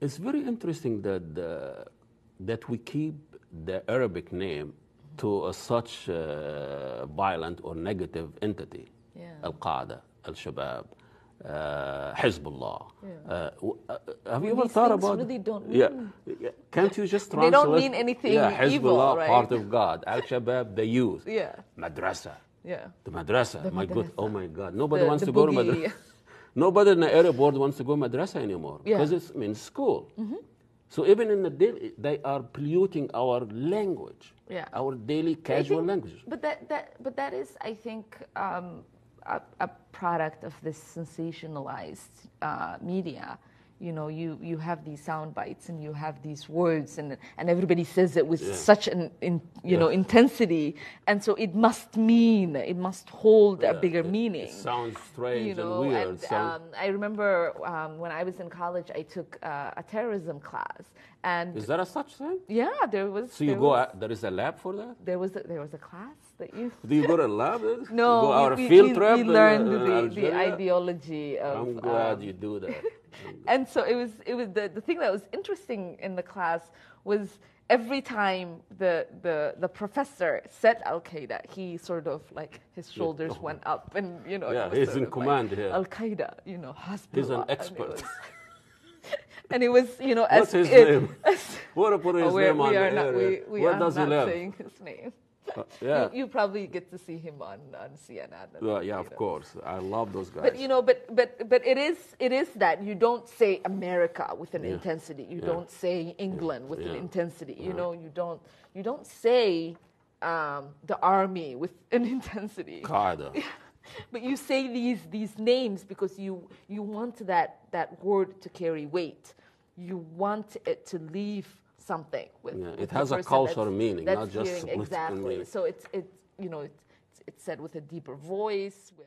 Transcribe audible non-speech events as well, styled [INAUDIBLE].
It's very interesting that that we keep the Arabic name to a such uh, violent or negative entity. Yeah. Al Qaeda, Al Shabaab, uh, Hezbollah. Yeah. Uh, uh, have you well, ever thought about? Really don't mean. Yeah, yeah. Can't you just translate? they don't mean anything yeah, Hezbollah, evil, right? part of God. Al Shabaab, the youth. Yeah. Madrasa. Yeah. The madrasa. The my madrasa. good. Oh my God. Nobody the, wants the to boogie. go to madrasa. [LAUGHS] Nobody in the Arab world wants to go madrasa anymore because yeah. it means school. Mm -hmm. So even in the daily, they are polluting our language, yeah. our daily casual think, language. But that, that, but that is, I think, um, a, a, product of this sensationalized uh, media you know you you have these sound bites and you have these words and and everybody says it with yeah. such an in, you yeah. know intensity and so it must mean it must hold yeah. a bigger it, meaning it sounds strange you know, and weird and, um, i remember um, when i was in college i took uh, a terrorism class and is that a such thing yeah there was so you go was, there is a lab for that there was a, there was a class that you do you go to lab no [LAUGHS] you go we, out we, field we, trip we uh, learned the, the, ideology of i'm glad um, you do that [LAUGHS] [LAUGHS] and so it was it was the, the thing that was interesting in the class was every time the the, the professor said Al Qaeda, he sort of like his shoulders yeah. went up, and you know, yeah, he's in command like, here. Al Qaeda, you know, hospital. He's an expert. And it was, [LAUGHS] and it was you know, What's as his it, name? [LAUGHS] As, what put his oh, name on the not, we, what does he live? saying his name. Uh, [LAUGHS] yeah. You, you, probably get to see him on, on CNN. uh, yeah, of course. I love those guys. But you know, but but but it is it is that you don't say America with an yeah. intensity. You yeah. don't say England with an intensity. You know, you don't you don't say um, the army with [LAUGHS] an intensity. [LAUGHS] but you say these these names because you you want that that word to carry weight. You want it to leave something with. Yeah, it with has a cultural meaning, not just hearing, exactly. So it's it's you know it's, it's said with a deeper voice. With